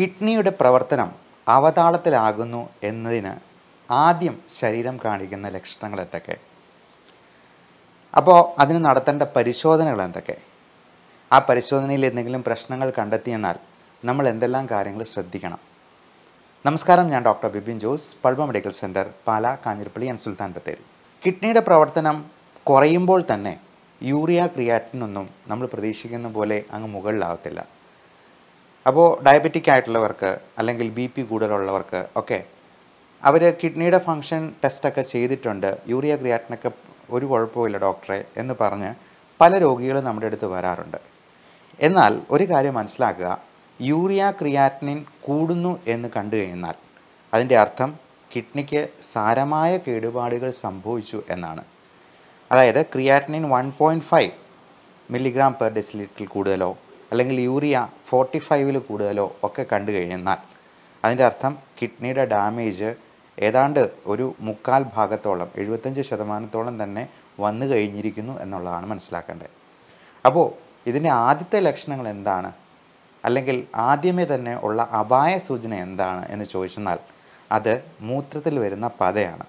കിഡ്നിയുടെ പ്രവർത്തനം അവതാളത്തിലാകുന്നു എന്നതിന് ആദ്യം ശരീരം കാണിക്കുന്ന ലക്ഷണങ്ങൾ എന്തൊക്കെ അപ്പോൾ അതിന് നടത്തേണ്ട പരിശോധനകൾ എന്തൊക്കെ ആ പരിശോധനയിൽ എന്തെങ്കിലും പ്രശ്നങ്ങൾ കണ്ടെത്തിയെന്നാൽ നമ്മൾ എന്തെല്ലാം കാര്യങ്ങൾ ശ്രദ്ധിക്കണം നമസ്കാരം ഞാൻ ഡോക്ടർ ബിബിൻ ജോസ് പൾബ medical centre Pala Kanjirappally and Sultan Bathery കിഡ്നിയുടെ പ്രവർത്തനം കുറയുമ്പോൾ തന്നെ യൂറിയ ക്രിയാറ്റിനൊന്നും നമ്മൾ പ്രതീക്ഷിക്കുന്ന പോലെ അങ്ങ് മുകളിലാവത്തില്ല അപ്പോൾ ഡയബറ്റിക് ആയിട്ടുള്ളവർക്ക് അല്ലെങ്കിൽ ബി പി കൂടുതലുള്ളവർക്ക് ഒക്കെ അവർ കിഡ്നിയുടെ ഫങ്ഷൻ ടെസ്റ്റൊക്കെ ചെയ്തിട്ടുണ്ട് യൂറിയ ക്രിയാറ്റിനൊക്കെ ഒരു കുഴപ്പമില്ല ഡോക്ടറെ എന്ന് പറഞ്ഞ് പല രോഗികളും നമ്മുടെ അടുത്ത് വരാറുണ്ട് എന്നാൽ ഒരു കാര്യം മനസ്സിലാക്കുക യൂറിയ ക്രിയാറ്റിനിൻ കൂടുന്നു എന്ന് കണ്ടു കഴിഞ്ഞാൽ അതിൻ്റെ അർത്ഥം കിഡ്നിക്ക് സാരമായ കേടുപാടുകൾ സംഭവിച്ചു എന്നാണ് അതായത് creatinine one point five milligram per ഡെസിലിറ്ററിൽ കൂടുതലോ അല്ലെങ്കിൽ യൂറിയ ഫോർട്ടി ഫൈവിൽ കൂടുതലോ ഒക്കെ കണ്ടു കഴിഞ്ഞാൽ അതിൻ്റെ അർത്ഥം കിഡ്നിയുടെ ഡാമേജ് ഏതാണ്ട് ഒരു മുക്കാൽ ഭാഗത്തോളം എഴുപത്തഞ്ച് ശതമാനത്തോളം തന്നെ വന്നു കഴിഞ്ഞിരിക്കുന്നു എന്നുള്ളതാണ് മനസ്സിലാക്കേണ്ടത് അപ്പോൾ ഇതിൻ്റെ ആദ്യത്തെ ലക്ഷണങ്ങൾ എന്താണ് അല്ലെങ്കിൽ ആദ്യമേ തന്നെ ഉള്ള അപായ സൂചന എന്താണ് എന്ന് ചോദിച്ചെന്നാൽ അത് മൂത്രത്തിൽ വരുന്ന പതയാണ്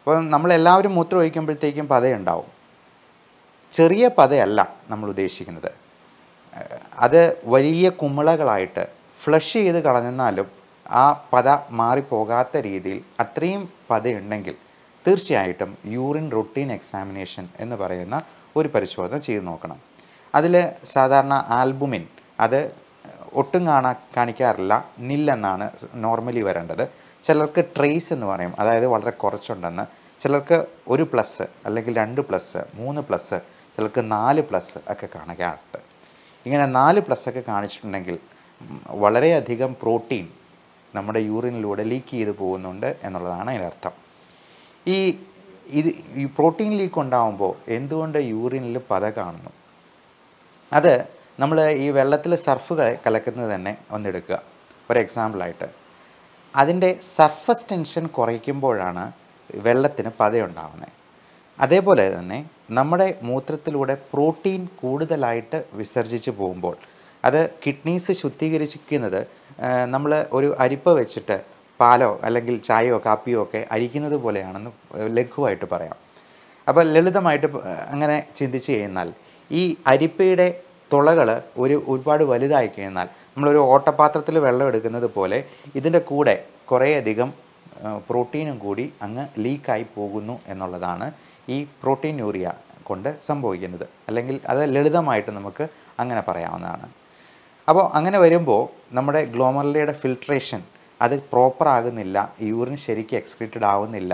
അപ്പോൾ നമ്മളെല്ലാവരും മൂത്രം ഒഴിക്കുമ്പോഴത്തേക്കും പതയുണ്ടാവും ചെറിയ പതയല്ല നമ്മൾ ഉദ്ദേശിക്കുന്നത് അത് വലിയ കുമിളകളായിട്ട് ഫ്ലഷ് ചെയ്ത് കളഞ്ഞെന്നാലും ആ പത മാറിപ്പോകാത്ത രീതിയിൽ അത്രയും ഉണ്ടെങ്കിൽ തീർച്ചയായിട്ടും യൂറിൻ റൊട്ടീൻ എക്സാമിനേഷൻ എന്ന് പറയുന്ന ഒരു പരിശോധന ചെയ്തു നോക്കണം അതിൽ സാധാരണ ആൽബുമിൻ അത് ഒട്ടും കാണാ കാണിക്കാറില്ല നില്ലെന്നാണ് നോർമലി വരേണ്ടത് ചിലർക്ക് ട്രേസ് എന്ന് പറയും അതായത് വളരെ കുറച്ചുണ്ടെന്ന് ചിലർക്ക് ഒരു പ്ലസ് അല്ലെങ്കിൽ രണ്ട് പ്ലസ് മൂന്ന് പ്ലസ് ചിലർക്ക് നാല് പ്ലസ് ഒക്കെ കാണുകയാണ് ഇങ്ങനെ നാല് പ്ലസ്സൊക്കെ കാണിച്ചിട്ടുണ്ടെങ്കിൽ വളരെയധികം പ്രോട്ടീൻ നമ്മുടെ യൂറിനിലൂടെ ലീക്ക് ചെയ്ത് പോകുന്നുണ്ട് എന്നുള്ളതാണ് അതിനർത്ഥം ഈ ഇത് ഈ പ്രോട്ടീൻ ലീക്ക് ഉണ്ടാകുമ്പോൾ എന്തുകൊണ്ട് യൂറിനിൽ പത കാണുന്നു അത് നമ്മൾ ഈ വെള്ളത്തിൽ സർഫ് കലക്കുന്നത് തന്നെ ഒന്നെടുക്കുക ഒരു എക്സാമ്പിളായിട്ട് അതിൻ്റെ സർഫസ് ടെൻഷൻ കുറയ്ക്കുമ്പോഴാണ് വെള്ളത്തിന് പതയുണ്ടാവുന്നത് അതേപോലെ തന്നെ നമ്മുടെ മൂത്രത്തിലൂടെ പ്രോട്ടീൻ കൂടുതലായിട്ട് വിസർജിച്ച് പോകുമ്പോൾ അത് കിഡ്നീസ് ശുദ്ധീകരിച്ചിരിക്കുന്നത് നമ്മൾ ഒരു അരിപ്പ വെച്ചിട്ട് പാലോ അല്ലെങ്കിൽ ചായയോ കാപ്പിയോ ഒക്കെ അരിക്കുന്നത് പോലെയാണെന്ന് ലഘുവായിട്ട് പറയാം അപ്പോൾ ലളിതമായിട്ട് അങ്ങനെ ചിന്തിച്ച് കഴിഞ്ഞാൽ ഈ അരിപ്പയുടെ തുളകൾ ഒരു ഒരുപാട് വലുതായി കഴിഞ്ഞാൽ നമ്മളൊരു ഓട്ടപാത്രത്തിൽ വെള്ളം എടുക്കുന്നത് പോലെ ഇതിൻ്റെ കൂടെ കുറേയധികം പ്രോട്ടീനും കൂടി അങ്ങ് ലീക്കായി പോകുന്നു എന്നുള്ളതാണ് ഈ പ്രോട്ടീൻ യൂറിയ കൊണ്ട് സംഭവിക്കുന്നത് അല്ലെങ്കിൽ അത് ലളിതമായിട്ട് നമുക്ക് അങ്ങനെ പറയാവുന്നതാണ് അപ്പോൾ അങ്ങനെ വരുമ്പോൾ നമ്മുടെ ഗ്ലോമറിലയുടെ ഫിൽട്രേഷൻ അത് പ്രോപ്പർ ആകുന്നില്ല യൂറിൻ ശരിക്കും എക്സ്ക്രീറ്റഡ് ആവുന്നില്ല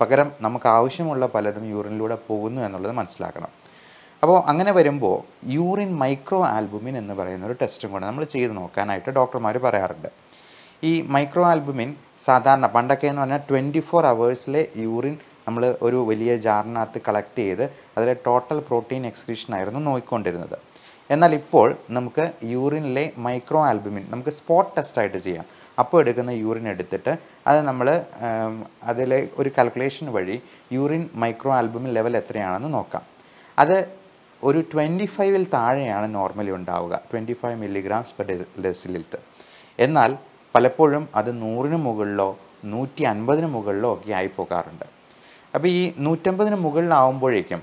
പകരം നമുക്ക് ആവശ്യമുള്ള പലതും യൂറിനിലൂടെ പോകുന്നു എന്നുള്ളത് മനസ്സിലാക്കണം അപ്പോൾ അങ്ങനെ വരുമ്പോൾ യൂറിൻ മൈക്രോ ആൽബുമിൻ എന്ന് പറയുന്ന ഒരു ടെസ്റ്റും കൂടെ നമ്മൾ ചെയ്ത് നോക്കാനായിട്ട് ഡോക്ടർമാർ പറയാറുണ്ട് ഈ മൈക്രോ ആൽബുമിൻ സാധാരണ പണ്ടൊക്കെ എന്ന് പറഞ്ഞാൽ ട്വൻറ്റി ഫോർ അവേഴ്സിലെ യൂറിൻ നമ്മൾ ഒരു വലിയ ജാറിനകത്ത് കളക്ട് ചെയ്ത് അതിലെ ടോട്ടൽ പ്രോട്ടീൻ ആയിരുന്നു നോക്കിക്കൊണ്ടിരുന്നത് എന്നാൽ ഇപ്പോൾ നമുക്ക് യൂറിനിലെ മൈക്രോ ആൽബുമിൻ നമുക്ക് സ്പോട്ട് ടെസ്റ്റായിട്ട് ചെയ്യാം അപ്പോൾ എടുക്കുന്ന യൂറിൻ എടുത്തിട്ട് അത് നമ്മൾ അതിലെ ഒരു കാൽക്കുലേഷൻ വഴി യൂറിൻ മൈക്രോ ആൽബുമിൻ ലെവൽ എത്രയാണെന്ന് നോക്കാം അത് ഒരു ട്വൻറ്റി ഫൈവിൽ താഴെയാണ് നോർമലി ഉണ്ടാവുക twenty five milligrams per litre എന്നാൽ പലപ്പോഴും അത് നൂറിന് മുകളിലോ നൂറ്റി അൻപതിന് മുകളിലോ ഒക്കെ ആയിപ്പോകാറുണ്ട് അപ്പോൾ ഈ നൂറ്റമ്പതിന് മുകളിലാവുമ്പോഴേക്കും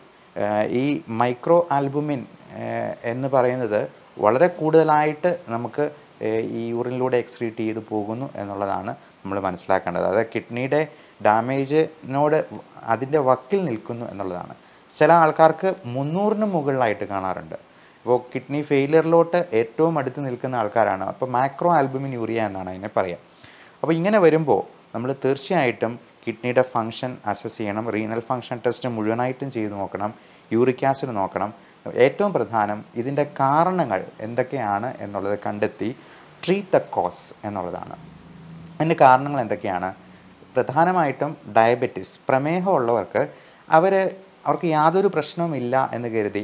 ഈ മൈക്രോ ആൽബുമിൻ എന്ന് പറയുന്നത് വളരെ കൂടുതലായിട്ട് നമുക്ക് ഈ യൂറിനിലൂടെ എക്സ്ക്രീറ്റ് ചെയ്ത് പോകുന്നു എന്നുള്ളതാണ് നമ്മൾ മനസ്സിലാക്കേണ്ടത് അതായത് കിഡ്നിയുടെ ഡാമേജിനോട് അതിൻ്റെ വക്കിൽ നിൽക്കുന്നു എന്നുള്ളതാണ് ചില ആൾക്കാർക്ക് മുന്നൂറിന് മുകളിലായിട്ട് കാണാറുണ്ട് ഇപ്പോൾ കിഡ്നി ഫെയിലിയറിലോട്ട് ഏറ്റവും അടുത്ത് നിൽക്കുന്ന ആൾക്കാരാണ് അപ്പോൾ മാക്രോ ആൽബുമിൻ യൂറിയ എന്നാണ് അതിനെ പറയാം അപ്പോൾ ഇങ്ങനെ വരുമ്പോൾ നമ്മൾ തീർച്ചയായിട്ടും കിഡ്നിയുടെ ഫങ്ഷൻ അസസ് ചെയ്യണം റീനൽ ഫങ്ഷൻ ടെസ്റ്റ് മുഴുവനായിട്ടും ചെയ്ത് നോക്കണം യൂറിക് ആസിഡ് നോക്കണം ഏറ്റവും പ്രധാനം ഇതിൻ്റെ കാരണങ്ങൾ എന്തൊക്കെയാണ് എന്നുള്ളത് കണ്ടെത്തി ട്രീറ്റ് ദ കോസ് എന്നുള്ളതാണ് അതിൻ്റെ കാരണങ്ങൾ എന്തൊക്കെയാണ് പ്രധാനമായിട്ടും ഡയബറ്റിസ് പ്രമേഹമുള്ളവർക്ക് അവർ അവർക്ക് യാതൊരു പ്രശ്നവുമില്ല എന്ന് കരുതി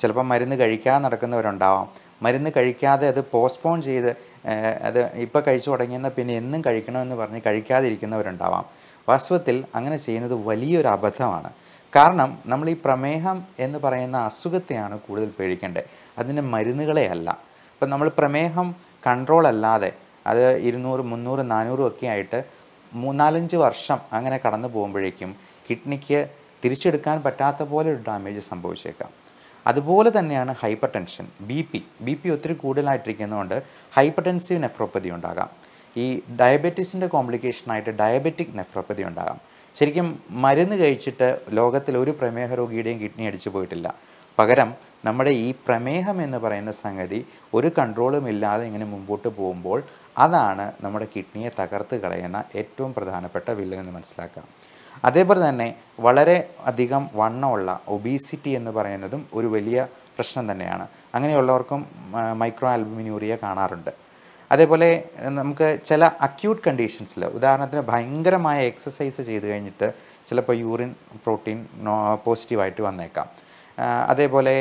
ചിലപ്പോൾ മരുന്ന് കഴിക്കാതെ നടക്കുന്നവരുണ്ടാവാം മരുന്ന് കഴിക്കാതെ അത് പോസ്റ്റ്പോൺ ചെയ്ത് അത് ഇപ്പോൾ കഴിച്ചു തുടങ്ങിയെന്നാൽ പിന്നെ എന്നും കഴിക്കണമെന്ന് പറഞ്ഞ് കഴിക്കാതിരിക്കുന്നവരുണ്ടാവാം വാസ്തവത്തിൽ അങ്ങനെ ചെയ്യുന്നത് വലിയൊരു അബദ്ധമാണ് കാരണം നമ്മൾ ഈ പ്രമേഹം എന്ന് പറയുന്ന അസുഖത്തെയാണ് കൂടുതൽ പേടിക്കേണ്ടത് അതിൻ്റെ മരുന്നുകളെ അല്ല ഇപ്പം നമ്മൾ പ്രമേഹം കൺട്രോൾ അല്ലാതെ അത് ഇരുന്നൂറ് മുന്നൂറ് നാനൂറും ഒക്കെ ആയിട്ട് മൂന്നാലഞ്ച് വർഷം അങ്ങനെ കടന്നു പോകുമ്പോഴേക്കും കിഡ്നിക്ക് തിരിച്ചെടുക്കാൻ പറ്റാത്ത പോലെ ഒരു ഡാമേജ് സംഭവിച്ചേക്കാം അതുപോലെ തന്നെയാണ് hypertension B P B P ഒത്തിരി കൂടുതലായിട്ടിരിക്കുന്നതുകൊണ്ട് ഹൈപ്പർ ടെൻസീവ് നെഫ്രോപ്പതി ഉണ്ടാകാം ഈ ഡയബറ്റീസിൻ്റെ കോംപ്ലിക്കേഷനായിട്ട് ഡയബറ്റിക് നെഫ്രോപ്പതി ഉണ്ടാകാം ശരിക്കും മരുന്ന് കഴിച്ചിട്ട് ലോകത്തിൽ ഒരു പ്രമേഹ രോഗിയുടെയും കിഡ്നി അടിച്ചു പോയിട്ടില്ല പകരം നമ്മുടെ ഈ പ്രമേഹം എന്ന് പറയുന്ന സംഗതി ഒരു കൺട്രോളും ഇല്ലാതെ ഇങ്ങനെ മുമ്പോട്ട് പോകുമ്പോൾ അതാണ് നമ്മുടെ കിഡ്നിയെ തകർത്ത് കളയുന്ന ഏറ്റവും പ്രധാനപ്പെട്ട വില്ലെന്ന് മനസ്സിലാക്കാം അതേപോലെ തന്നെ വളരെ അധികം വണ്ണമുള്ള ഒബീസിറ്റി എന്ന് പറയുന്നതും ഒരു വലിയ പ്രശ്നം തന്നെയാണ് അങ്ങനെയുള്ളവർക്കും മൈക്രോ ആൽബുമിനൂറിയ കാണാറുണ്ട് അതേപോലെ നമുക്ക് ചില അക്യൂട്ട് കണ്ടീഷൻസിൽ ഉദാഹരണത്തിന് ഭയങ്കരമായ എക്സസൈസ് ചെയ്ത് കഴിഞ്ഞിട്ട് ചിലപ്പോൾ യൂറിൻ പ്രോട്ടീൻ പോസിറ്റീവായിട്ട് വന്നേക്കാം അതേപോലെ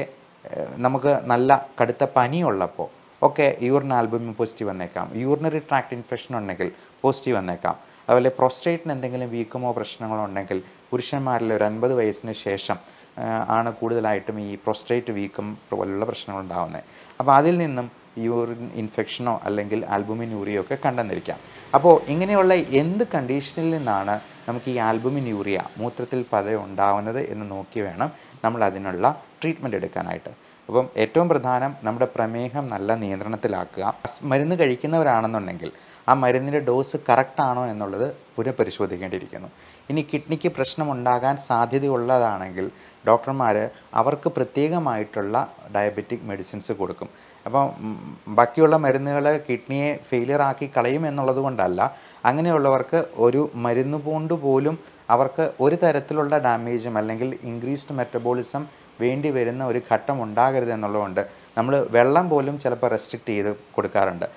നമുക്ക് നല്ല കടുത്ത പനിയുള്ളപ്പോൾ ഒക്കെ യൂറിൻ ആൽബമിൻ പോസിറ്റീവ് വന്നേക്കാം യൂറിനറി ട്രാക്ട് ഇൻഫെക്ഷൻ ഉണ്ടെങ്കിൽ പോസിറ്റീവ് വന്നേക്കാം അതുപോലെ പ്രോസ്റ്റേറ്റിന് എന്തെങ്കിലും വീക്കമോ പ്രശ്നങ്ങളോ ഉണ്ടെങ്കിൽ പുരുഷന്മാരിൽ ഒരു അൻപത് വയസ്സിന് ശേഷം ആണ് കൂടുതലായിട്ടും ഈ പ്രോസ്റ്റേറ്റ് വീക്കം പോലുള്ള പ്രശ്നങ്ങൾ ഉണ്ടാകുന്നത് അപ്പോൾ അതിൽ നിന്നും യൂറിൻ ഇൻഫെക്ഷനോ അല്ലെങ്കിൽ ആൽബുമിൻ യൂറിയോ ഒക്കെ കണ്ടെന്നിരിക്കാം അപ്പോൾ ഇങ്ങനെയുള്ള എന്ത് കണ്ടീഷനിൽ നിന്നാണ് നമുക്ക് ഈ ആൽബുമിൻ യൂറിയ മൂത്രത്തിൽ പത ഉണ്ടാവുന്നത് എന്ന് നോക്കി വേണം നമ്മൾ അതിനുള്ള ട്രീറ്റ്മെൻറ്റ് എടുക്കാനായിട്ട് അപ്പം ഏറ്റവും പ്രധാനം നമ്മുടെ പ്രമേഹം നല്ല നിയന്ത്രണത്തിലാക്കുക മരുന്ന് കഴിക്കുന്നവരാണെന്നുണ്ടെങ്കിൽ ആ മരുന്നിൻ്റെ ഡോസ് കറക്റ്റാണോ എന്നുള്ളത് പുനഃപരിശോധിക്കേണ്ടിയിരിക്കുന്നു ഇനി കിഡ്നിക്ക് പ്രശ്നമുണ്ടാകാൻ സാധ്യതയുള്ളതാണെങ്കിൽ ഡോക്ടർമാർ അവർക്ക് പ്രത്യേകമായിട്ടുള്ള ഡയബറ്റിക് മെഡിസിൻസ് കൊടുക്കും അപ്പം ബാക്കിയുള്ള മരുന്നുകൾ കിഡ്നിയെ ഫെയിലിയർ ആക്കി കളയും എന്നുള്ളത് കൊണ്ടല്ല അങ്ങനെയുള്ളവർക്ക് ഒരു മരുന്ന് കൊണ്ട് പോലും അവർക്ക് ഒരു തരത്തിലുള്ള ഡാമേജും അല്ലെങ്കിൽ ഇൻക്രീസ്ഡ് മെറ്റബോളിസം വേണ്ടി വരുന്ന ഒരു ഘട്ടം ഉണ്ടാകരുത് എന്നുള്ളതുകൊണ്ട് നമ്മൾ വെള്ളം പോലും ചിലപ്പോൾ റെസ്ട്രിക്റ്റ് ചെയ്ത് കൊടുക്കാറുണ്ട്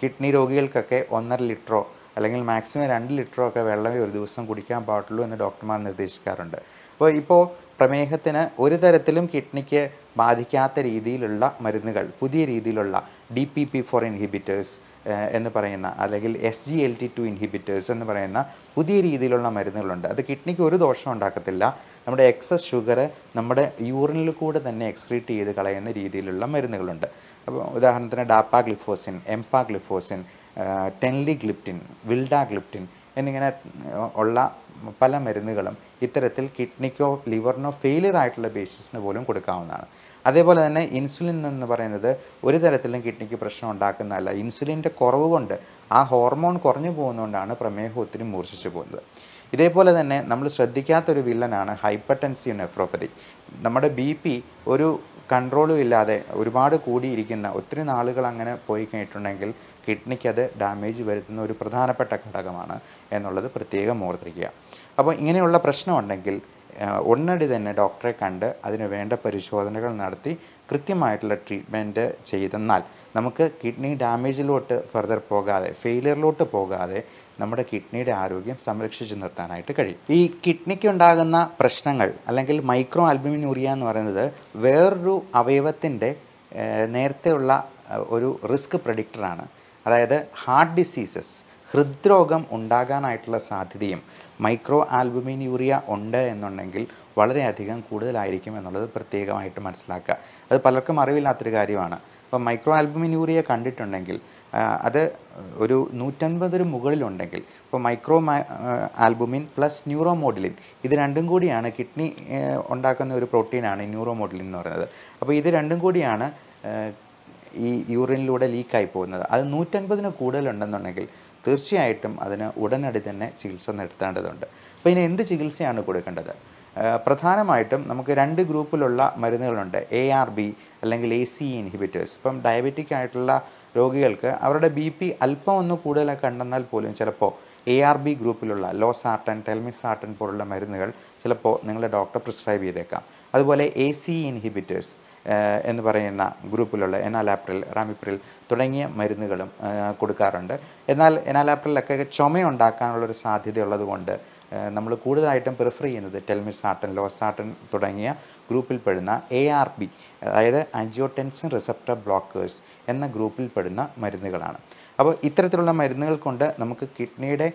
കിഡ്നി രോഗികൾക്കൊക്കെ ഒന്നര ലിറ്ററോ അല്ലെങ്കിൽ മാക്സിമം രണ്ട് ലിറ്ററൊക്കെ വെള്ളമേ ഒരു ദിവസം കുടിക്കാൻ പാടുള്ളൂ എന്ന് ഡോക്ടർമാർ നിർദ്ദേശിക്കാറുണ്ട് അപ്പോൾ ഇപ്പോൾ പ്രമേഹത്തിന് ഒരു തരത്തിലും കിഡ്നിക്ക് ബാധിക്കാത്ത രീതിയിലുള്ള മരുന്നുകൾ പുതിയ രീതിയിലുള്ള D P P four inhibitors എന്ന് പറയുന്ന അല്ലെങ്കിൽ S G L T two inhibitors എന്ന് പറയുന്ന പുതിയ രീതിയിലുള്ള മരുന്നുകളുണ്ട് അത് കിഡ്നിക്ക് ഒരു ദോഷം ഉണ്ടാക്കത്തില്ല നമ്മുടെ എക്സസ് ഷുഗർ നമ്മുടെ യൂറിനിൽ കൂടെ തന്നെ എക്സ്ക്രീറ്റ് ചെയ്ത് കളയുന്ന രീതിയിലുള്ള മരുന്നുകളുണ്ട് അപ്പോൾ ഉദാഹരണത്തിന് dapagliflozin empagliflozin teneligliptin vildagliptin എന്നിങ്ങനെ ഉള്ള പല മരുന്നുകളും ഇത്തരത്തിൽ കിഡ്നിക്കോ ലിവറിനോ ഫെയിലിയർ ആയിട്ടുള്ള പേഷ്യൻസിന് പോലും കൊടുക്കാവുന്നതാണ് അതേപോലെ തന്നെ ഇൻസുലിൻ എന്ന് പറയുന്നത് ഒരു തരത്തിലും കിഡ്നിക്ക് പ്രശ്നം ഉണ്ടാക്കുന്നതല്ല ഇൻസുലിൻ്റെ കുറവ് കൊണ്ട് ആ ഹോർമോൺ കുറഞ്ഞു പോകുന്നതുകൊണ്ടാണ് പ്രമേഹം ഒത്തിരി മൂർച്ഛിച്ചു പോകുന്നത് ഇതേപോലെ തന്നെ നമ്മൾ ശ്രദ്ധിക്കാത്തൊരു വില്ലനാണ് ഹൈപ്പർ ടെൻസീവ് നെഫ്രോപ്പതി നമ്മുടെ ബി പി ഒരു കൺട്രോളും ഇല്ലാതെ ഒരുപാട് കൂടിയിരിക്കുന്ന ഒത്തിരി നാളുകൾ അങ്ങനെ പോയി കഴിഞ്ഞിട്ടുണ്ടെങ്കിൽ കിഡ്നിക്ക് അത് ഡാമേജ് വരുത്തുന്ന ഒരു പ്രധാനപ്പെട്ട ഘടകമാണ് എന്നുള്ളത് പ്രത്യേകം ഓർത്തിരിക്കുക അപ്പോൾ ഇങ്ങനെയുള്ള പ്രശ്നമുണ്ടെങ്കിൽ ഉടനടി തന്നെ ഡോക്ടറെ കണ്ട് അതിന് വേണ്ട പരിശോധനകൾ നടത്തി കൃത്യമായിട്ടുള്ള ട്രീറ്റ്മെൻറ്റ് ചെയ്തെന്നാൽ നമുക്ക് കിഡ്നി ഡാമേജിലോട്ട് ഫർദർ പോകാതെ ഫെയിലിയറിലോട്ട് പോകാതെ നമ്മുടെ കിഡ്നിയുടെ ആരോഗ്യം സംരക്ഷിച്ചു നിർത്താനായിട്ട് കഴിയും ഈ കിഡ്നിക്ക് ഉണ്ടാകുന്ന പ്രശ്നങ്ങൾ അല്ലെങ്കിൽ മൈക്രോ ആൽബുമിനൂറിയ എന്ന് പറയുന്നത് വേറൊരു അവയവത്തിൻ്റെ നേരത്തെയുള്ള ഒരു റിസ്ക് പ്രഡിക്റ്ററാണ് അതായത് ഹാർട്ട് ഡിസീസസ് ഹൃദ്രോഗം ഉണ്ടാകാനായിട്ടുള്ള സാധ്യതയും മൈക്രോ ആൽബുമിൻ യൂറിയ ഉണ്ട് എന്നുണ്ടെങ്കിൽ വളരെയധികം കൂടുതലായിരിക്കും എന്നുള്ളത് പ്രത്യേകമായിട്ട് മനസ്സിലാക്കുക അത് പലർക്കും അറിവില്ലാത്തൊരു കാര്യമാണ് അപ്പോൾ മൈക്രോ ആൽബുമിൻ യൂറിയ കണ്ടിട്ടുണ്ടെങ്കിൽ അത് ഒരു നൂറ്റൻപതിന് മുകളിലുണ്ടെങ്കിൽ ഇപ്പോൾ മൈക്രോ ആൽബുമിൻ പ്ലസ് മോഡലിൻ ഇത് രണ്ടും കൂടിയാണ് കിഡ്നി ഉണ്ടാക്കുന്ന ഒരു പ്രോട്ടീനാണ് ഈ മോഡലിൻ എന്ന് പറയുന്നത് അപ്പോൾ ഇത് രണ്ടും കൂടിയാണ് ഈ യൂറിനിലൂടെ ലീക്കായി പോകുന്നത് അത് നൂറ്റൻപതിന് കൂടുതലുണ്ടെന്നുണ്ടെങ്കിൽ തീർച്ചയായിട്ടും അതിന് ഉടനടി തന്നെ ചികിത്സ നിർത്തേണ്ടതുണ്ട് അപ്പോൾ ഇനി എന്ത് ചികിത്സയാണ് കൊടുക്കേണ്ടത് പ്രധാനമായിട്ടും നമുക്ക് രണ്ട് ഗ്രൂപ്പിലുള്ള മരുന്നുകളുണ്ട് എ ആർ ബി അല്ലെങ്കിൽ എ സി ഇൻഹിബിറ്റേഴ്സ് ഇപ്പം ഡയബറ്റിക് ആയിട്ടുള്ള രോഗികൾക്ക് അവരുടെ ബി പി അല്പം ഒന്ന് കൂടുതലായി കണ്ടെന്നാൽ പോലും ചിലപ്പോൾ എ ആർ ബി ഗ്രൂപ്പിലുള്ള ലോസാർട്ടൻ ടെൽമിസാർട്ടൻ പോലുള്ള മരുന്നുകൾ ചിലപ്പോൾ നിങ്ങളുടെ ഡോക്ടർ പ്രിസ്ക്രൈബ് ചെയ്തേക്കാം അതുപോലെ എ സി ഇൻഹിബിറ്റേഴ്സ് എന്ന് പറയുന്ന ഗ്രൂപ്പിലുള്ള എനാലാപ്രിൽ റാമിപ്രിൽ തുടങ്ങിയ മരുന്നുകളും കൊടുക്കാറുണ്ട് എന്നാൽ എനാലാപ്രിലൊക്കെ ചുമയുണ്ടാക്കാനുള്ളൊരു സാധ്യത ഉള്ളതുകൊണ്ട് നമ്മൾ കൂടുതലായിട്ടും പ്രിഫർ ചെയ്യുന്നത് ടെൽമിസാട്ടൻ ലോസാട്ടൻ തുടങ്ങിയ ഗ്രൂപ്പിൽ എ ആർ ബി അതായത് ആൻജിയോടെൻസിൻ റിസപ്റ്റർ ബ്ലോക്കേഴ്സ് എന്ന ഗ്രൂപ്പിൽ മരുന്നുകളാണ് അപ്പോൾ ഇത്തരത്തിലുള്ള മരുന്നുകൾ കൊണ്ട് നമുക്ക് കിഡ്നിയുടെ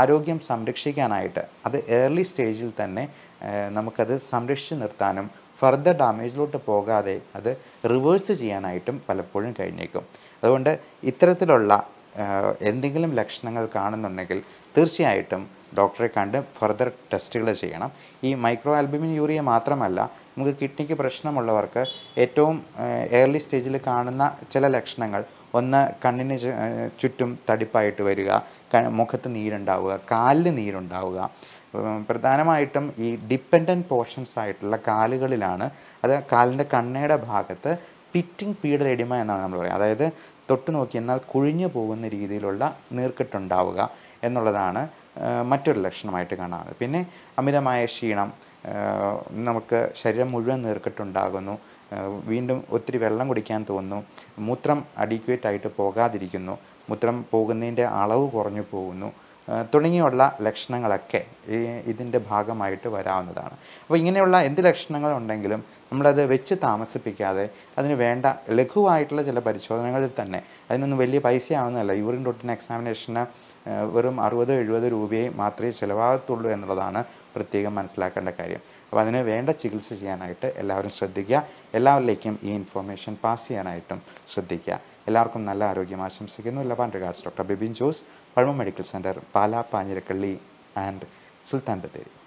ആരോഗ്യം സംരക്ഷിക്കാനായിട്ട് അത് ഏർലി സ്റ്റേജിൽ തന്നെ നമുക്കത് സംരക്ഷിച്ചു നിർത്താനും ഫർദർ ഡാമേജിലോട്ട് പോകാതെ അത് റിവേഴ്സ് ചെയ്യാനായിട്ടും പലപ്പോഴും കഴിഞ്ഞേക്കും അതുകൊണ്ട് ഇത്തരത്തിലുള്ള എന്തെങ്കിലും ലക്ഷണങ്ങൾ കാണുന്നുണ്ടെങ്കിൽ തീർച്ചയായിട്ടും ഡോക്ടറെ കണ്ട് ഫർദർ ടെസ്റ്റുകൾ ചെയ്യണം ഈ മൈക്രോ ആൽബുമിൻ യൂറിയ മാത്രമല്ല നമുക്ക് കിഡ്നിക്ക് പ്രശ്നമുള്ളവർക്ക് ഏറ്റവും ഏർലി സ്റ്റേജിൽ കാണുന്ന ചില ലക്ഷണങ്ങൾ ഒന്ന് കണ്ണിന് ചുറ്റും തടിപ്പായിട്ട് വരിക മുഖത്ത് നീരുണ്ടാവുക കാലിൽ നീരുണ്ടാവുക പ്രധാനമായിട്ടും ഈ ഡിപ്പെൻഡൻറ്റ് പോർഷൻസ് ആയിട്ടുള്ള കാലുകളിലാണ് അത് കാലിൻ്റെ കണ്ണയുടെ ഭാഗത്ത് പിറ്റിങ് പിറ്റിംഗ് പീഡലെഡിമ എന്നാണ് നമ്മൾ പറയുന്നത് അതായത് തൊട്ട് നോക്കി എന്നാൽ കുഴിഞ്ഞു പോകുന്ന രീതിയിലുള്ള നീർക്കെട്ടുണ്ടാവുക എന്നുള്ളതാണ് മറ്റൊരു ലക്ഷണമായിട്ട് കാണാറ് പിന്നെ അമിതമായ ക്ഷീണം നമുക്ക് ശരീരം മുഴുവൻ നീർക്കെട്ടുണ്ടാകുന്നു വീണ്ടും ഒത്തിരി വെള്ളം കുടിക്കാൻ തോന്നുന്നു മൂത്രം അഡീക്വേറ്റ് ആയിട്ട് പോകാതിരിക്കുന്നു മൂത്രം പോകുന്നതിൻ്റെ അളവ് കുറഞ്ഞു പോകുന്നു തുടങ്ങിയുള്ള ലക്ഷണങ്ങളൊക്കെ ഈ ഇതിൻ്റെ ഭാഗമായിട്ട് വരാവുന്നതാണ് അപ്പോൾ ഇങ്ങനെയുള്ള എന്ത് ലക്ഷണങ്ങളുണ്ടെങ്കിലും നമ്മളത് വെച്ച് താമസിപ്പിക്കാതെ അതിന് വേണ്ട ലഘുവായിട്ടുള്ള ചില പരിശോധനകളിൽ തന്നെ അതിനൊന്നും വലിയ ആവുന്നതല്ല യൂറിൻ ഡോട്ടിൻ എക്സാമിനേഷന് വെറും അറുപത് എഴുപത് രൂപയെ മാത്രമേ ചിലവാകത്തുള്ളൂ എന്നുള്ളതാണ് പ്രത്യേകം മനസ്സിലാക്കേണ്ട കാര്യം അപ്പോൾ അതിന് വേണ്ട ചികിത്സ ചെയ്യാനായിട്ട് എല്ലാവരും ശ്രദ്ധിക്കുക എല്ലാവരിലേക്കും ഈ ഇൻഫോർമേഷൻ പാസ് ചെയ്യാനായിട്ടും ശ്രദ്ധിക്കുക എല്ലാവർക്കും നല്ല ആരോഗ്യം ആശംസിക്കുന്നു ലബാൻ റിഗാർഡ്സ് ഡോക്ടർ ബിബിൻ ജോസ് പഴമ medical centre Pala Kanjirappally and Sultan Bathery